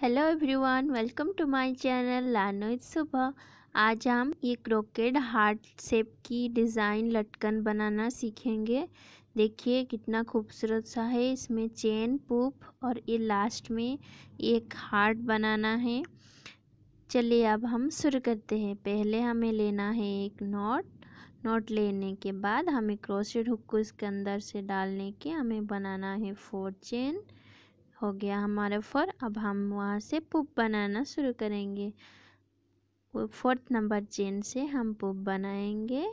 hello everyone welcome to my channel लानो सुबह आज हम ये क्रोकेड हार्ट शेप की डिज़ाइन लटकन बनाना सीखेंगे देखिए कितना खूबसूरत सा है इसमें चेन पूप और ये लास्ट में एक हार्ट बनाना है चलिए अब हम शुरू करते हैं पहले हमें लेना है एक नोट नोट लेने के बाद हमें क्रोशेड हुक को इसके अंदर से डालने के हमें बनाना है फोर चेन हो गया हमारा फोर अब हम वहाँ से पुप बनाना शुरू करेंगे फोर्थ नंबर चेन से हम पुप बनाएंगे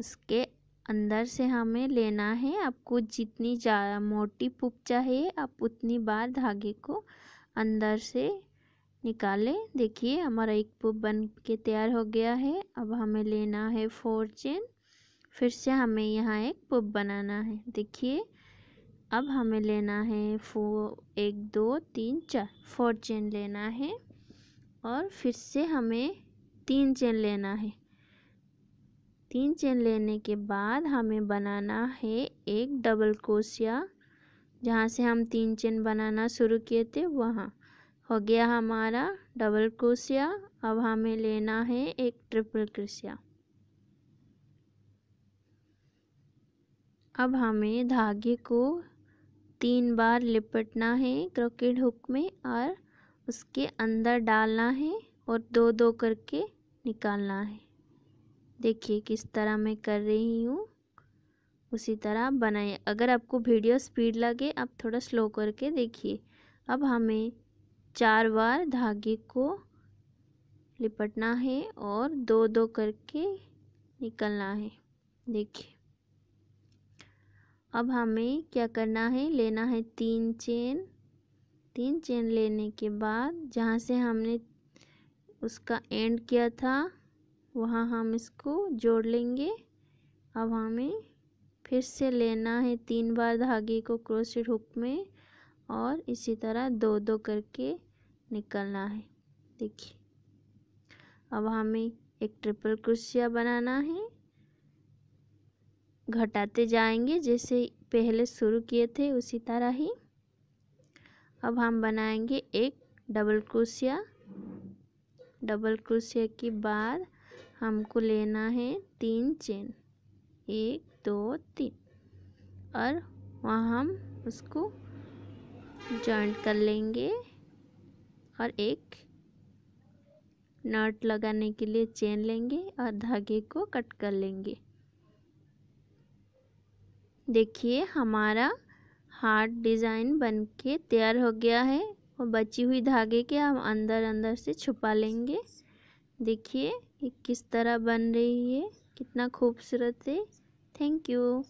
उसके अंदर से हमें लेना है आपको जितनी ज़्यादा मोटी पुप चाहिए आप उतनी बार धागे को अंदर से निकालें देखिए हमारा एक पुप बन के तैयार हो गया है अब हमें लेना है फोर चेन फिर से हमें यहाँ एक पुप बनाना है देखिए अब हमें लेना है फो एक दो तीन चार फोर चेन लेना है और फिर से हमें तीन चेन लेना है तीन चेन लेने के बाद हमें बनाना है एक डबल क्रोशिया जहाँ से हम तीन चेन बनाना शुरू किए थे वहाँ हो गया हमारा डबल क्रोशिया अब हमें लेना है एक ट्रिपल क्रोशिया अब हमें धागे को तीन बार लिपटना है क्रोकेट हुक में और उसके अंदर डालना है और दो दो करके निकालना है देखिए किस तरह मैं कर रही हूँ उसी तरह बनाए अगर आपको वीडियो स्पीड लगे आप थोड़ा स्लो करके देखिए अब हमें चार बार धागे को लिपटना है और दो दो करके निकलना है देखिए अब हमें क्या करना है लेना है तीन चेन तीन चेन लेने के बाद जहाँ से हमने उसका एंड किया था वहाँ हम इसको जोड़ लेंगे अब हमें फिर से लेना है तीन बार धागे को क्रोशिट हुक में और इसी तरह दो दो करके निकलना है देखिए अब हमें एक ट्रिपल क्रोशिया बनाना है घटाते जाएंगे जैसे पहले शुरू किए थे उसी तरह ही अब हम बनाएंगे एक डबल क्रोशिया डबल क्रोशिया के बाद हमको लेना है तीन चेन एक दो तीन और वहाँ हम उसको जॉइंट कर लेंगे और एक नट लगाने के लिए चेन लेंगे और धागे को कट कर लेंगे देखिए हमारा हार्ट डिज़ाइन बन के तैयार हो गया है और बची हुई धागे के हम अंदर अंदर से छुपा लेंगे देखिए ये किस तरह बन रही है कितना खूबसूरत है थैंक यू